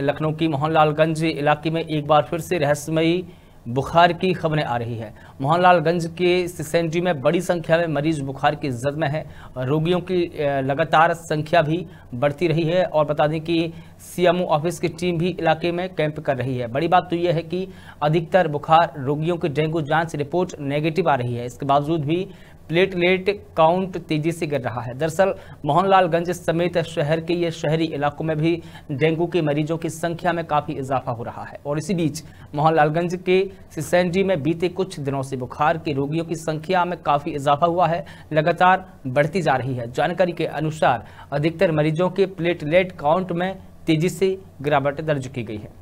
लखनऊ की मोहनलालगंज इलाके में एक बार फिर से रहस्यमयी बुखार की खबरें आ रही है मोहनलालगंज के सिसेंटी में बड़ी संख्या में मरीज बुखार की जद में है रोगियों की लगातार संख्या भी बढ़ती रही है और बता दें कि सीएमओ ऑफिस की टीम भी इलाके में कैंप कर रही है बड़ी बात तो यह है कि अधिकतर बुखार रोगियों की डेंगू जांच रिपोर्ट नेगेटिव आ रही है इसके बावजूद भी प्लेटलेट काउंट तेजी से गिर रहा है दरअसल मोहनलालगंज समेत शहर के ये शहरी इलाकों में भी डेंगू के मरीजों की संख्या में काफ़ी इजाफा हो रहा है और इसी बीच मोहनलालगंज के सिसेंडी में बीते कुछ दिनों से बुखार के रोगियों की संख्या में काफ़ी इजाफा हुआ है लगातार बढ़ती जा रही है जानकारी के अनुसार अधिकतर मरीजों के प्लेटलेट काउंट में तेजी से गिरावट दर्ज की गई है